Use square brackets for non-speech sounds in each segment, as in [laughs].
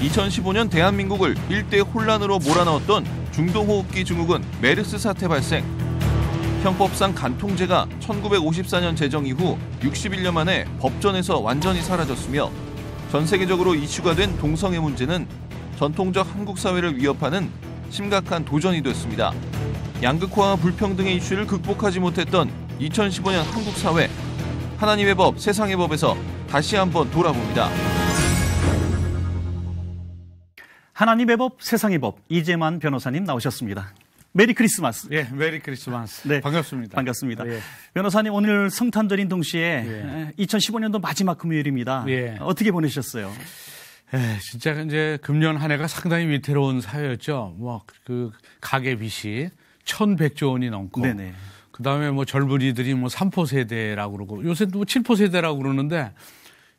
2015년 대한민국을 일대 혼란으로 몰아넣었던 중동호흡기 증후군 메르스 사태 발생. 형법상 간통죄가 1954년 제정 이후 61년 만에 법전에서 완전히 사라졌으며 전 세계적으로 이슈가 된 동성애 문제는 전통적 한국 사회를 위협하는 심각한 도전이 됐습니다. 양극화와 불평등의 이슈를 극복하지 못했던 2015년 한국 사회 하나님의 법, 세상의 법에서 다시 한번 돌아봅니다. 하나님의 법, 세상의 법 이재만 변호사님 나오셨습니다. 메리 크리스마스. 예, 메리 크리스마스. 네, 반갑습니다. 반갑습니다. 예. 변호사님 오늘 성탄절인 동시에 예. 2015년도 예, 마지막 금요일입니다. 예. 어떻게 보내셨어요? 에, 예, 진짜 이제 금년 한 해가 상당히 위태로운 사회였죠. 뭐 그 가계 빚이 1,100조 원이 넘고 네네. 그다음에 뭐 젊은이들이 뭐 3포 세대라고 그러고 요새 또 7포 세대라고 그러는데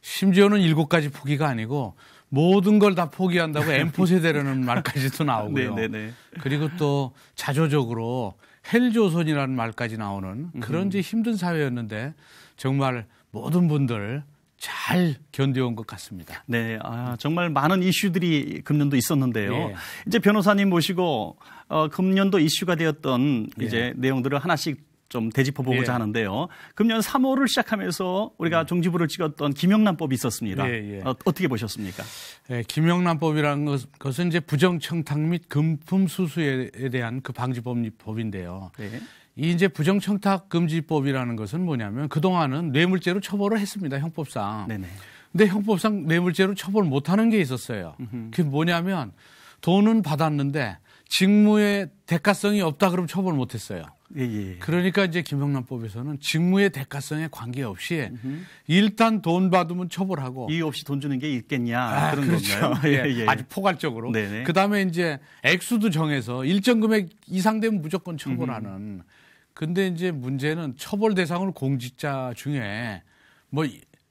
심지어는 7가지 포기가 아니고 모든 걸 다 포기한다고 [laughs] M4 세대라는 말까지도 나오고요. 네네네. 네, 네. 그리고 또 자조적으로 헬조선이라는 말까지 나오는 그런 음. 이제 힘든 사회였는데 정말 모든 분들 잘 견뎌온 것 같습니다. 네, 아, 정말 많은 이슈들이 금년도 있었는데요. 예. 이제 변호사님 모시고 어, 금년도 이슈가 되었던 예. 이제 내용들을 하나씩 좀 되짚어보고자 예. 하는데요. 금년 3월을 시작하면서 우리가 음. 종지부를 찍었던 김영란법이 있었습니다. 예, 예. 어, 떻게 보셨습니까? 예, 김영란법이라는 것- 것은 이제 부정청탁 및 금품 수수에 대한 그 방지법인데요. 네. 이 이제 부정청탁 금지법이라는 것은 뭐냐면 그 동안은 뇌물죄로 처벌을 했습니다 형법상. 네네. 근데 형법상 뇌물죄로 처벌 못하는 게 있었어요. 그게 뭐냐면 돈은 받았는데 직무에 대가성이 없다 그러면 처벌 못했어요. 예, 예, 예, 그러니까 이제 김영란법에서는 직무의 대가성에 관계없이 음흠. 일단 돈 받으면 처벌하고 이유 없이 돈 주는 게 있겠냐 아, 그런 그렇죠. 건가요? [laughs] 예, 예, 예. 아주 포괄적으로. 네네. 그다음에 이제 액수도 정해서 일정 금액 이상 되면 무조건 처벌하는. 음흠. 근데 이제 문제는 처벌 대상을 공직자 중에 뭐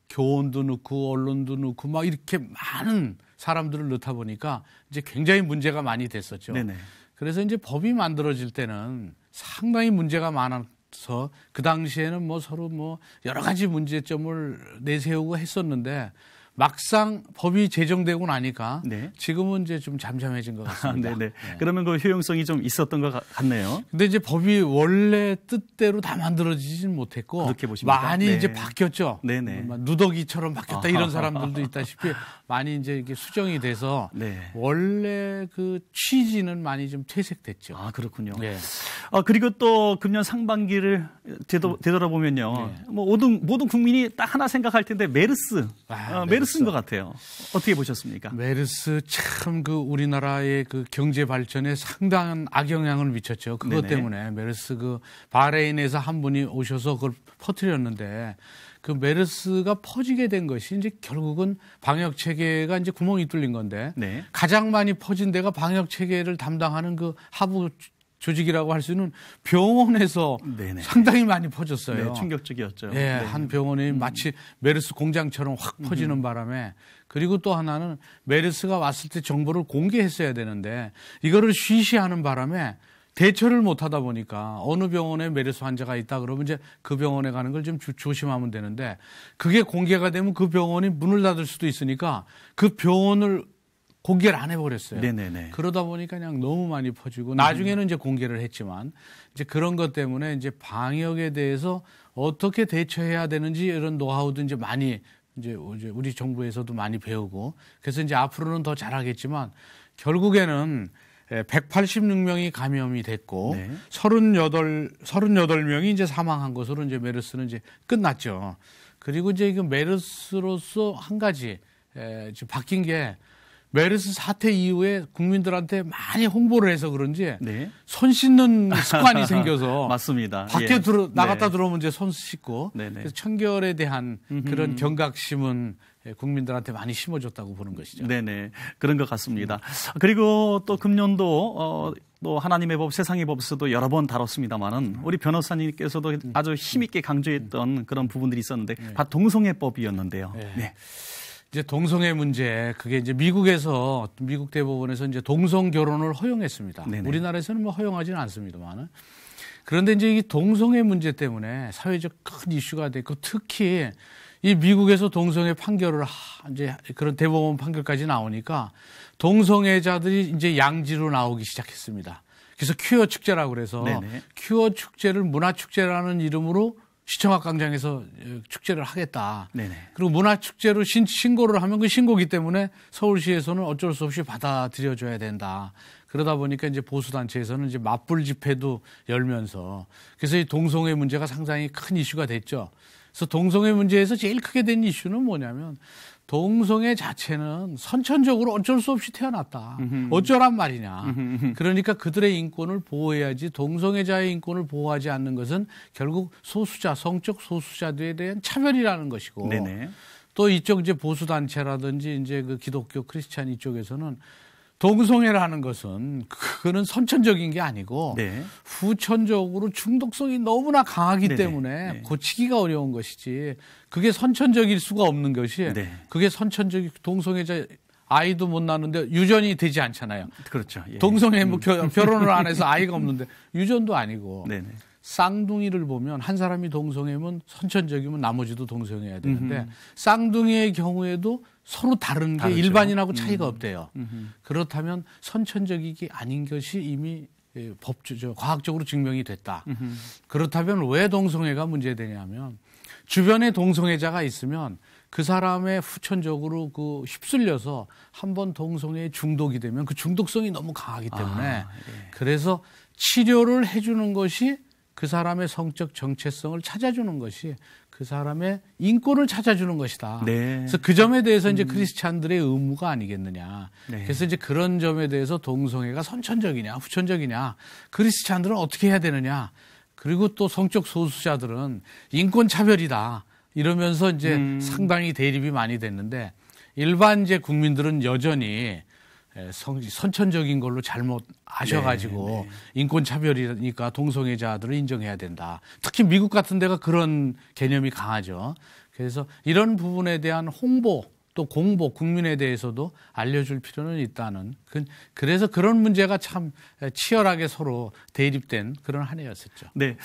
교원도 넣고 언론도 넣고 막 이렇게 많은 사람들을 넣다 보니까 이제 굉장히 문제가 많이 됐었죠. 네네. 그래서 이제 법이 만들어질 때는 상당히 문제가 많아서 그 당시에는 뭐 서로 뭐 여러 가지 문제점을 내세우고 했었는데 막상 법이 제정되고 나니까 네. 지금은 이제 좀 잠잠해진 것 아, 같습니다. 아, 네. 그러면 그 효용성이 좀 있었던 것 같네요. 근데 이제 법이 원래 뜻대로 다 만들어지진 못했고 그렇게 보십니까? 많이 네. 이제 바뀌었죠. 네네. 네. 뭐 누더기처럼 바뀌었다 이런 사람들도 있다시피 많이 이제 이게 수정이 돼서 원래 그 취지는 많이 좀 퇴색됐죠. 아 그렇군요. 네. 아 그리고 또 금년 상반기를 되돌아보면요, 뭐 모든 모든 국민이 딱 하나 생각할 텐데 메르스, 아, 어, 메르스 쓴것 같아요. 어떻게 보셨습니까? 메르스 참 그 우리나라의 그 경제 발전에 상당한 악영향을 미쳤죠. 그것 네네. 때문에 메르스 그 바레인에서 한 분이 오셔서 그걸 퍼뜨렸는데 그 메르스가 퍼지게 된 것이 이제 결국은 방역 체계가 이제 구멍이 뚫린 건데 네. 가장 많이 퍼진 데가 방역 체계를 담당하는 그 하부 조직이라고 할 수는 병원에서 네네. 상당히 많이 퍼졌어요. 네, 충격적이었죠. 예, 한 병원이 음. 마치 메르스 공장처럼 확 퍼지는 음. 바람에 그리고 또 하나는 메르스가 왔을 때 정보를 공개했어야 되는데 이거를 쉬쉬하는 바람에 대처를 못 하다 보니까 어느 병원에 메르스 환자가 있다 그러면 이제 그 병원에 가는 걸 좀 조심하면 되는데 그게 공개가 되면 그 병원이 문을 닫을 수도 있으니까 그 병원을 공개를 안 해버렸어요. 네네네. 그러다 보니까 그냥 너무 많이 퍼지고 음. 나중에는 이제 공개를 했지만 이제 그런 것 때문에 이제 방역에 대해서 어떻게 대처해야 되는지 이런 노하우도 이제 많이 이제 우리 정부에서도 많이 배우고 그래서 이제 앞으로는 더 잘하겠지만 결국에는 186명이 예, 감염이 됐고 네. 38 38명이 이제 사망한 것으로 이제 메르스는 이제 끝났죠. 그리고 이제 이 메르스로서 한 가지 에, 예, 지금 바뀐 게 메르스 사태 이후에 국민들한테 많이 홍보를 해서 그런지 네. 손 씻는 습관이 생겨서 [laughs] 맞습니다. 밖에 예. 들어 나갔다 네. 들어오면 이제 손 씻고 네, 네. 청결에 대한 음흠. 그런 경각심은 국민들한테 많이 심어줬다고 보는 것이죠. 네네 네. 그런 것 같습니다. 그리고 또 금년도 어, 또 하나님의 법, 세상의 법에서도 여러 번 다뤘습니다만은 우리 변호사님께서도 음. 아주 힘 있게 강조했던 그런 부분들이 있었는데 다 동성애법이었는데요. 네. 이제 동성애 문제 그게 이제 미국에서 미국 대법원에서 이제 동성 결혼을 허용했습니다. 네네. 우리나라에서는 뭐 허용하지는 않습니다만은 그런데 이제 이 동성애 문제 때문에 사회적 큰 이슈가 됐고 그 특히 이 미국에서 동성애 판결을 하, 이제 그런 대법원 판결까지 나오니까 동성애자들이 이제 양지로 나오기 시작했습니다. 그래서 큐어 축제라고 그래서 네네. 큐어 축제를 문화 축제라는 이름으로 시청학 광장에서 어, 축제를 하겠다. 네네. 그리고 문화 축제로 신, 신고를 하면 그 신고기 때문에 서울시에서는 어쩔 수 없이 받아들여 줘야 된다. 그러다 보니까 이제 보수 단체에서는 이제 맞불 집회도 열면서 그래서 이 동성애 문제가 상당히 큰 이슈가 됐죠. 그래서 동성애 문제에서 제일 크게 된 이슈는 뭐냐면 동성애 자체는 선천적으로 어쩔 수 없이 태어났다. 어쩌란 말이냐. 그러니까 그들의 인권을 보호해야지 동성애자의 인권을 보호하지 않는 것은 결국 소수자, 성적 소수자들에 대한 차별이라는 것이고 네네. 또 이쪽 이제 보수단체라든지 이제 그 기독교 크리스찬 이쪽에서는 동성애를 하는 것은 그거는 선천적인 게 아니고 네. 후천적으로 중독성이 너무나 강하기 네네. 때문에 네. 고치기가 어려운 것이지 그게 선천적일 수가 없는 것이 네. 그게 선천적인 동성애자 아이도 못 낳는데 유전이 되지 않잖아요. 그렇죠. 예. 동성애 뭐 음. 결혼을 안 해서 [laughs] 아이가 없는데 유전도 아니고 네네. 쌍둥이를 보면 한 사람이 동성애면 선천적이면 나머지도 동성애야 되는데 음흠. 쌍둥이의 경우에도 서로 다른 게 다르죠. 일반인하고 차이가 음. 없대요. 음흠. 그렇다면 선천적이기 아닌 것이 이미 예, 법적 과학적으로 증명이 됐다. 음흠. 그렇다면 왜 동성애가 문제되냐면 주변에 동성애자가 있으면 그 사람의 후천적으로 그 휩쓸려서 한번 동성애에 중독이 되면 그 중독성이 너무 강하기 때문에 아, 예. 그래서 치료를 해주는 것이 그 사람의 성적 정체성을 찾아주는 것이 그 사람의 인권을 찾아주는 것이다. 네. 그래서 그 점에 대해서 이제 음. 크리스찬들의 의무가 아니겠느냐. 네. 그래서 이제 그런 점에 대해서 동성애가 선천적이냐, 후천적이냐, 크리스찬들은 어떻게 해야 되느냐. 그리고 또 성적 소수자들은 인권 차별이다. 이러면서 이제 음. 상당히 대립이 많이 됐는데 일반 이제 국민들은 여전히 성 예, 선천적인 걸로 잘못 아셔가지고 네, 네. 인권 차별이니까 동성애자들을 인정해야 된다. 특히 미국 같은 데가 그런 개념이 강하죠. 그래서 이런 부분에 대한 홍보 또 공복 국민에 대해서도 알려줄 필요는 있다는 그, 그래서 그런 문제가 참 치열하게 서로 대립된 그런 한 해였었죠. 네.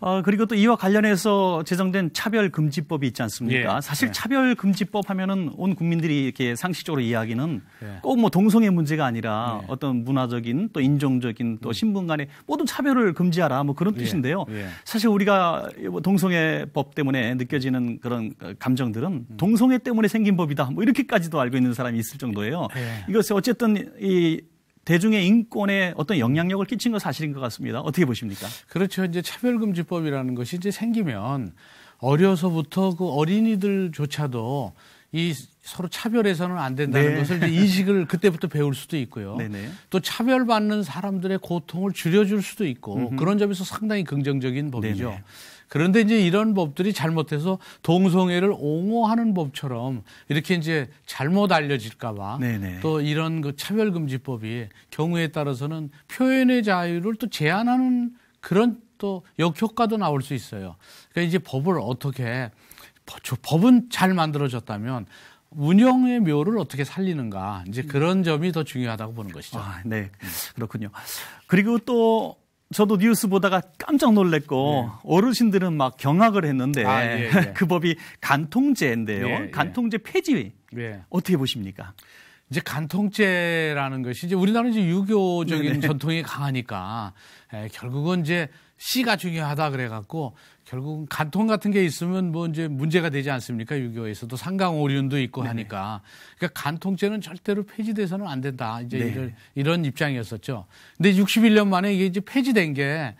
어, 그리고 또 이와 관련해서 제정된 차별금지법이 있지 않습니까? 예. 사실 예. 차별금지법 하면은 온 국민들이 이렇게 상식적으로 이야기는 예. 꼭뭐 동성애 문제가 아니라 예. 어떤 문화적인 또 인종적인 또 신분 간의 모든 차별을 금지하라 뭐 그런 예. 뜻인데요. 예. 사실 우리가 뭐 동성애법 때문에 느껴지는 그런 감정들은 음. 동성애 때문에 생긴 법이다 뭐 이렇게까지도 알고 있는 사람이 있을 정도예요. 네. 예. 이것이 어쨌든 이 대중의 인권에 어떤 영향력을 끼친 건 사실인 것 같습니다. 어떻게 보십니까? 그렇죠. 이제 차별금지법이라는 것이 이제 생기면 어려서부터 그 어린이들조차도 이 서로 차별해서는 안 된다는 네. 것을 이제 인식을 [laughs] 그때부터 배울 수도 있고요. 네네. 네. 또 차별받는 사람들의 고통을 줄여줄 수도 있고 음흠. 그런 점에서 상당히 긍정적인 네, 네. 법이죠. 네네. 그런데 이제 이런 법들이 잘못해서 동성애를 옹호하는 법처럼 이렇게 이제 잘못 알려질까봐 또 이런 그 차별금지법이 경우에 따라서는 표현의 자유를 또 제한하는 그런 또 역효과도 나올 수 있어요. 그러니까 이제 법을 어떻게 법은 잘 만들어졌다면 운영의 묘를 어떻게 살리는가 이제 그런 점이 더 중요하다고 보는 것이죠. 아, 네, 그렇군요. 그리고 또 저도 뉴스 보다가 깜짝 놀랐고 예. 어르신들은 막 경악을 했는데 아, 예, 예. [laughs] 그 법이 간통죄인데요. 예, 예. 간통죄 폐지 예. 어떻게 보십니까? 이제 간통죄라는 것이 이제 우리나라는 이제 유교적인 네네. 전통이 강하니까 에, 결국은 이제 씨가 중요하다 그래갖고 결국은 간통 같은 게 있으면 뭐 이제 문제가 되지 않습니까? 유교에서도 상강오륜도 있고 네. 하니까. 그러니까 간통죄는 절대로 폐지돼서는 안 된다. 이제 네. 이런, 이런 입장이었었죠. 근데 61년 만에 이게 이제 폐지된 게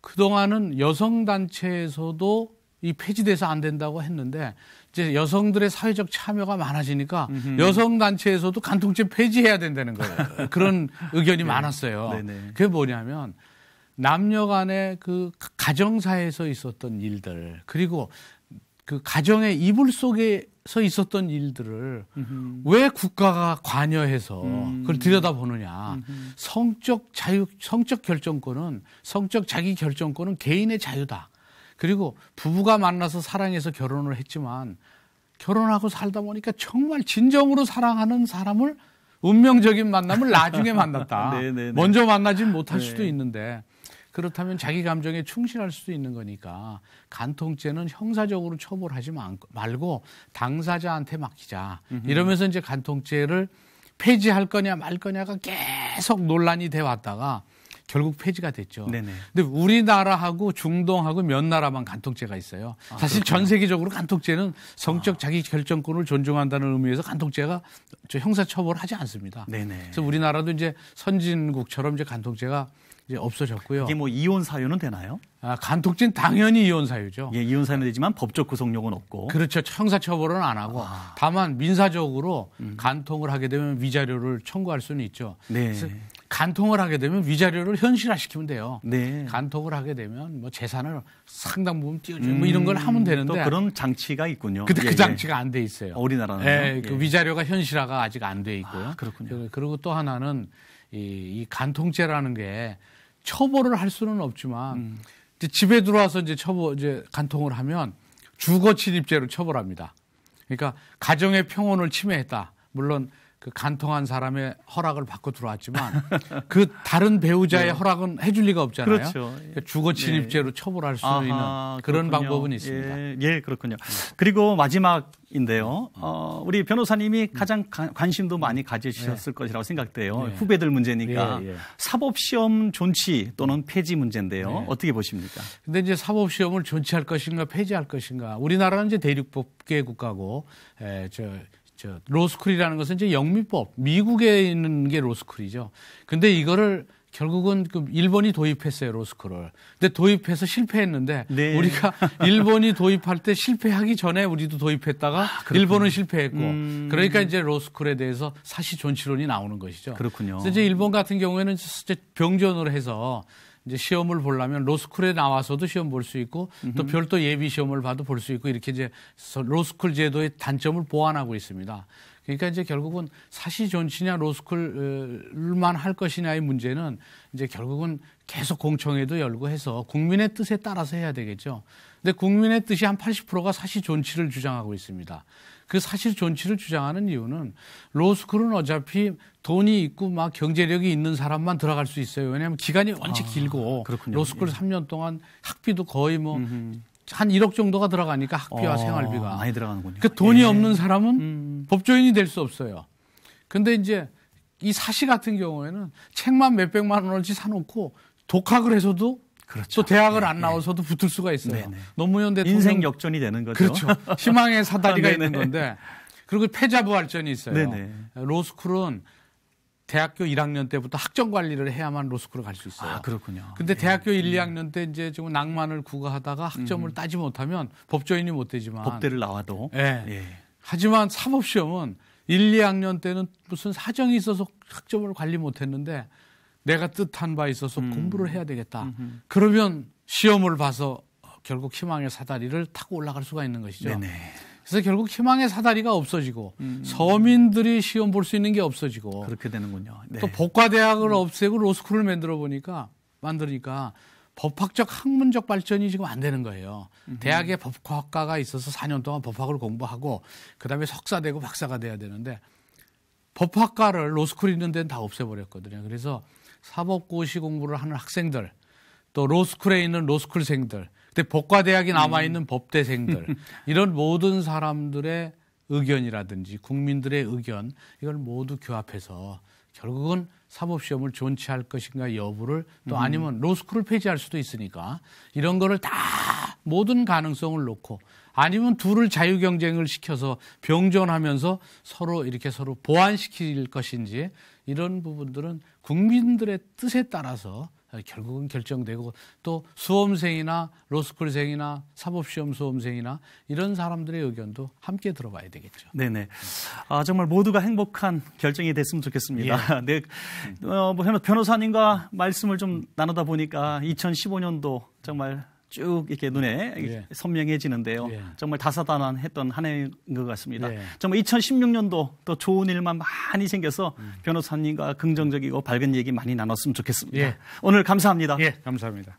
그동안은 여성단체에서도 이 폐지돼서 안 된다고 했는데 이제 여성들의 사회적 참여가 많아지니까 여성단체에서도 간통죄 폐지해야 된다는 거예요. 그런 의견이 네. 많았어요. 네네. 그게 뭐냐면 남녀 간의 그 가정사에서 있었던 일들 그리고 그 가정의 이불 속에서 있었던 일들을 음흠. 왜 국가가 관여해서 음. 그걸 들여다보느냐 음흠. 성적 자유 성적 결정권은 성적 자기 결정권은 개인의 자유다 그리고 부부가 만나서 사랑해서 결혼을 했지만 결혼하고 살다 보니까 정말 진정으로 사랑하는 사람을 운명적인 만남을 나중에 만났다 [laughs] 네, 네, 네. 먼저 만나진 못할 네. 수도 있는데 그렇다면 자기 감정에 충실할 수도 있는 거니까 간통죄는 형사적으로 처벌하지 말고 당사자한테 맡기자. 이러면서 이제 간통죄를 폐지할 거냐 말 거냐가 계속 논란이 돼 왔다가 결국 폐지가 됐죠. 네네. 근데 우리나라하고 중동하고 몇 나라만 간통죄가 있어요. 아, 사실 그렇구나. 전 세계적으로 간통죄는 성적 아. 자기 결정권을 존중한다는 의미에서 간통죄가 형사 처벌하지 않습니다. 네네. 그래서 우리나라도 이제 선진국처럼 이제 간통죄가 이제 없어졌고요. 이게 뭐 이혼 사유는 되나요? 아, 간통죄는 당연히 이혼 사유죠. 예, 이혼 사유는 되지만 법적 구속력은 없고. 그렇죠. 형사처벌은 안 하고 아. 다만 민사적으로 음. 간통을 하게 되면 위자료를 청구할 수는 있죠. 네. 간통을 하게 되면 위자료를 현실화시키면 돼요. 네. 간통을 하게 되면 뭐 재산을 상당 부분 띄워주고 뭐 음, 뭐 이런 걸 하면 되는데 또 그런 장치가 있군요. 근데 예, 그 예. 장치가 안 돼 있어요. 우리나라는 예, 그 예. 위자료가 현실화가 아직 안 돼 있고요. 아, 그렇군요. 그, 그리고 또 하나는 이, 이 간통죄라는 게 처벌을 할 수는 없지만 음. 이제 집에 들어와서 이제 처벌 이제 간통을 하면 주거 침입죄로 처벌합니다. 그러니까 가정의 평온을 침해했다. 물론 그 간통한 사람의 허락을 받고 들어왔지만 그 다른 배우자의 네. 허락은 해줄 리가 없잖아요. 그렇죠. 그러니까 주거 침입죄로 네. 처벌할 수 아하, 있는 그런 그렇군요. 방법은 있습니다. 예, 예, 그렇군요. 그리고 마지막인데요. 네. 어, 우리 변호사님이 가장 가, 관심도 네. 많이 네. 가지셨을 네. 것이라고 생각돼요. 후배들 문제니까 예, 예. 사법 시험 존치 또는 폐지 문제인데요. 어떻게 보십니까? 근데 이제 사법 시험을 존치할 것인가 폐지할 것인가. 우리나라는 이제 대륙법계 국가고 에, 예, 저저 로스쿨이라는 것은 이제 영미법 미국에 있는 게 로스쿨이죠. 근데 이거를 결국은 그 일본이 도입했어요 로스쿨을. 근데 도입해서 실패했는데 네. 우리가 [laughs] 일본이 도입할 때 실패하기 전에 우리도 도입했다가 아, 일본은 실패했고 음... 그러니까 이제 로스쿨에 대해서 사시 존치론이 나오는 것이죠. 그렇군요. 이제 일본 같은 경우에는 병존으로 해서 이제 시험을 보려면 로스쿨에 나와서도 시험 볼 수 있고 음흠. 또 별도 예비 시험을 봐도 볼 수 있고 이렇게 이제 로스쿨 제도의 단점을 보완하고 있습니다. 그러니까 이제 결국은 사시 존치냐 로스쿨만 할 것이냐의 문제는 이제 결국은 계속 공청회도 열고 해서 국민의 뜻에 따라서 해야 되겠죠. 근데 국민의 뜻이 한 80%가 사시 존치를 주장하고 있습니다. 그 사실 존치를 주장하는 이유는 로스쿨은 어차피 돈이 있고 막 경제력이 있는 사람만 들어갈 수 있어요. 왜냐하면 기간이 원체 아, 길고 그렇군요. 로스쿨 예. 3년 동안 학비도 거의 뭐 한 1억 정도가 들어가니까 학비와 어, 생활비가 많이 들어가는군요. 그 돈이 예. 없는 사람은 음. 법조인이 될 수 없어요. 근데 이제 이 사시 같은 경우에는 책만 몇 백만 원어치 사놓고 독학을 해서도 그렇죠. 또 대학을 네, 안 네. 나와서도 붙을 수가 있어요. 네네. 네. 노무현 대통령 인생 역전이 되는 거죠. 그렇죠. 희망의 [laughs] 사다리가 있는 건데 그리고 패자부활전이 있어요. 네네. 로스쿨은 대학교 1학년 때부터 학점 관리를 해야만 로스쿨을 갈 수 있어요. 아, 그렇군요. 근데 대학교 1, 2학년 음. 때 이제 지금 낭만을 구가하다가 학점을 음. 따지 못하면 법조인이 못 되지만 법대를 나와도 예. 예. 하지만 사법 시험은 1, 2학년 때는 무슨 사정이 있어서 학점을 관리 못 했는데 내가 뜻한 바 있어서 음. 공부를 해야 되겠다. 음흠. 그러면 시험을 봐서 결국 희망의 사다리를 타고 올라갈 수가 있는 것이죠. 네네. 그래서 결국 희망의 사다리가 없어지고 음. 서민들이 시험 볼 수 있는 게 없어지고 그렇게 되는군요. 네. 또 복과대학을 없애고 로스쿨을 만들어 보니까 만들니까 법학적 학문적 발전이 지금 안 되는 거예요. 음 대학에 법학과가 있어서 4년 동안 법학을 공부하고 그다음에 석사되고 박사가 돼야 되는데 법학과를 로스쿨 있는 데는 다 없애버렸거든요. 그래서 사법고시 공부를 하는 학생들 또 로스쿨에 있는 로스쿨생들 그때 법과대학이 남아있는 음. 법대생들 [laughs] 이런 모든 사람들의 의견이라든지 국민들의 의견 이걸 모두 교합해서 결국은 사법시험을 존치할 것인가 여부를 또 음. 아니면 로스쿨을 폐지할 수도 있으니까 이런 거를 다 모든 가능성을 놓고 아니면 둘을 자유 경쟁을 시켜서 병존하면서 서로 이렇게 서로 보완시킬 것인지 이런 부분들은 국민들의 뜻에 따라서 결국은 결정되고 또 수험생이나 로스쿨생이나 사법시험 수험생이나 이런 사람들의 의견도 함께 들어봐야 되겠죠. 네네. 아, 정말 모두가 행복한 결정이 됐으면 좋겠습니다. 예. [laughs] 네. 어, 뭐 변호사님과 말씀을 좀 나누다 보니까 2015년도 정말 쭉 이렇게 눈에 예. 선명해지는데요. 예. 정말 다사다난했던 한 해인 것 같습니다. 예. 정말 2016년도 더 좋은 일만 많이 생겨서 음. 변호사님과 긍정적이고 밝은 얘기 많이 나눴으면 좋겠습니다. 예. 오늘 감사합니다. 예, 감사합니다.